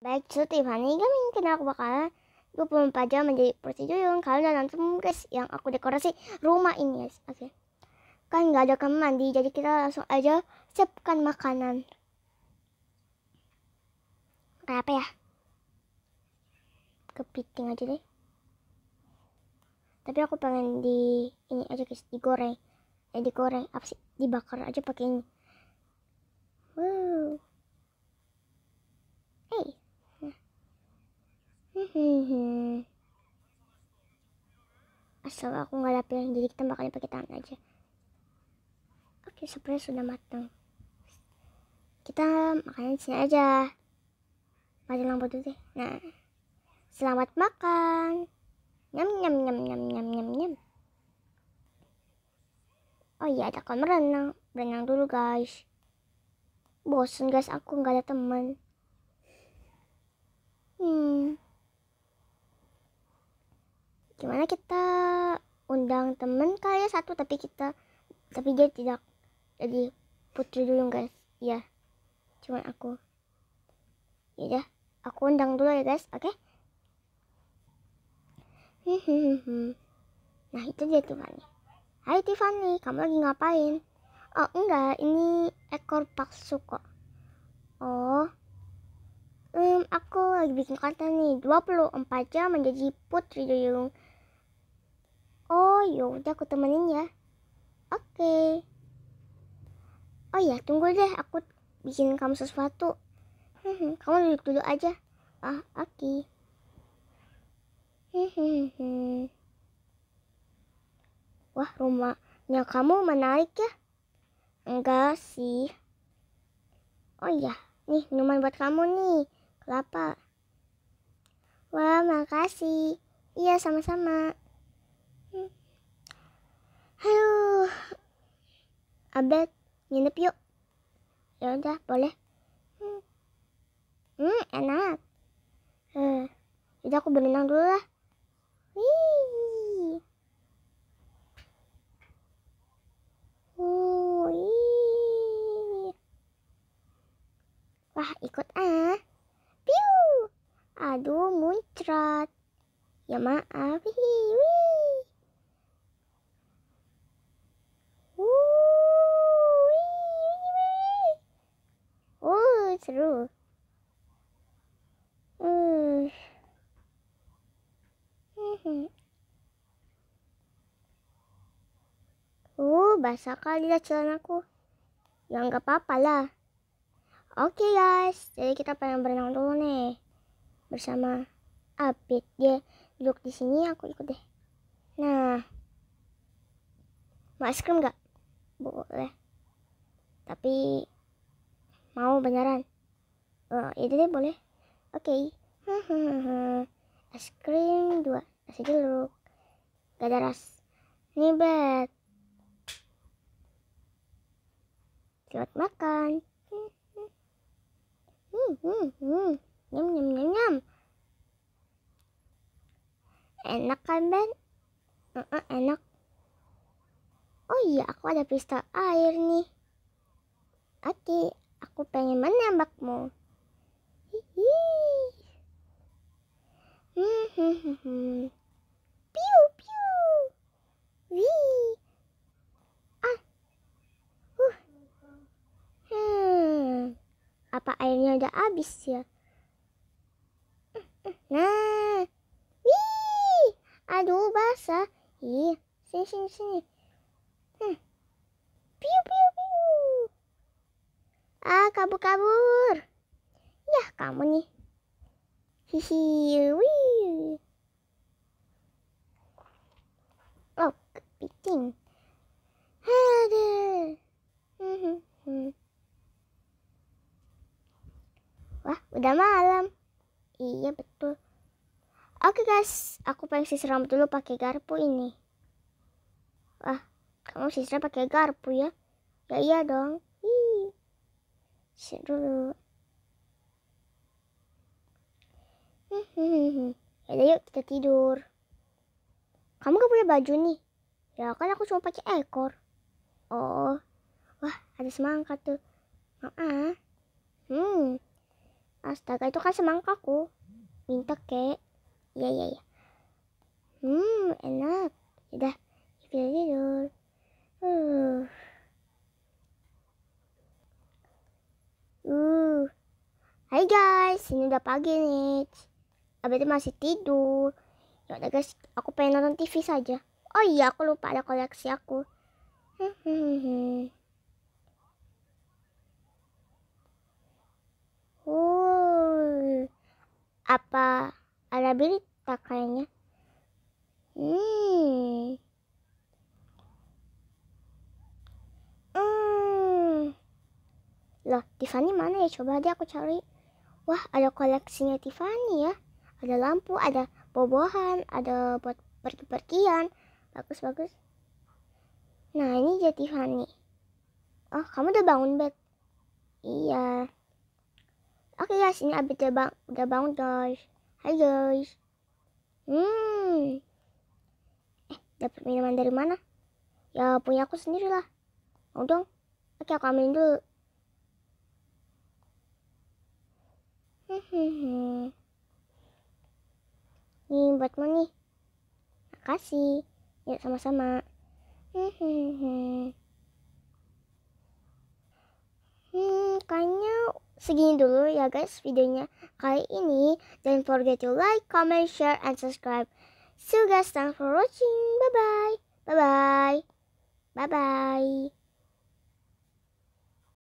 Baik, so Tiffany, kami kenal aku bakal 24 jam menjadi prosedur kalian udah nonton guys yang aku dekorasi rumah ini guys. Oke. Okay. Kan nggak ada kamar mandi, jadi kita langsung aja siapkan makanan. Kayak apa ya? Kepiting aja deh. Tapi aku pengen di ini aja guys, digoreng. Eh digoreng apa sih? Dibakar aja pakai ini. Wow. asal aku nggak ada pilihan jadi kita bakal pakai tangan aja oke sebenarnya sudah matang kita makannya sini aja mati lampu dulu deh nah selamat makan nyam nyam nyam nyam nyam nyam nyam oh iya ada kolam renang berenang dulu guys bosan guys aku nggak ada teman hmm gimana kita undang temen kali ya satu tapi kita tapi dia tidak jadi putri dulu guys ya cuma aku ya aku undang dulu ya guys oke okay? nah itu dia Tiffany Hai Tiffany kamu lagi ngapain oh enggak ini ekor palsu kok oh um, aku lagi bikin konten nih 24 jam menjadi putri duyung Oh, yaudah aku temenin ya. Oke. Okay. Oh ya, tunggu deh aku bikin kamu sesuatu. Hmm, kamu duduk dulu aja. Ah, oke. Okay. Hmm. Wah, rumahnya kamu menarik ya? Enggak sih. Oh ya nih minuman buat kamu nih. Kelapa. Wah, makasih. Iya, sama-sama. Abed, nginep yuk. Ya udah, boleh. Hmm, hmm enak. Hmm. Eh, Jadi aku berenang dulu lah. Wih. Wih. Wah, ikut ah. Piu. Aduh, muncrat. Ya maaf. Wih, wih. seru. Uh. Uh, basah kali lah celanaku. Ya nggak apa-apa lah. Oke okay, guys, jadi kita pengen berenang dulu nih bersama Apit. Dia duduk di sini, aku ikut deh. Nah, masker es nggak? Boleh. Tapi mau beneran oh, itu deh boleh oke okay. es krim dua nasi dulu gak ada ras bet selamat makan nyam nyam nyam nyam enak kan Ben uh -uh, enak oh iya aku ada pistol air nih oke okay. Aku pengen menembakmu. Hihi. Hmm, hmm, hmm, hmm, piu piu. Wih. Ah. Uh. Hmm. Apa airnya udah habis ya? Nah. Wih. Aduh basah. Ih, sini sini sini. Hmm. Piu piu piu kabur-kabur. Yah, kamu nih. Hihi, wih. Oh, kepiting. Aduh. Mhm, mhm. Wah, udah malam. Iya, betul. Oke guys, aku pengen sisir rambut dulu pakai garpu ini. Wah, kamu sisir pakai garpu ya? Ya iya dong. Shit ya Yaudah yuk kita tidur. Kamu gak punya baju nih. Ya kan aku cuma pakai ekor. Oh. Wah, ada semangka tuh. Maaf. Hmm. Astaga, itu kan semangka semangkaku. Minta kek. Iya, iya, iya. Hmm, enak. Udah, kita tidur. Uh. Uh. Hai guys, ini udah pagi nih. Abete masih tidur. Ya udah guys, aku pengen nonton TV saja. Oh iya, aku lupa ada koleksi aku. uh. Apa ada berita kayaknya? Hmm. Loh, Tiffany mana ya? Coba deh aku cari. Wah, ada koleksinya Tiffany ya. Ada lampu, ada bobohan, ada buat pergi-pergian. Bagus-bagus. Nah, ini dia Tiffany. Oh, kamu udah bangun, bet Iya. Oke guys, ini abis udah, bang udah bangun guys. Hai guys. Hmm. Eh, dapat minuman dari mana? Ya punya aku sendiri lah. Mau dong? Oke, aku ambilin dulu. nih buatmu nih makasih ya sama-sama hmm kayaknya segini dulu ya guys videonya kali ini don't forget to like comment share and subscribe see you guys thanks for watching bye bye bye bye bye bye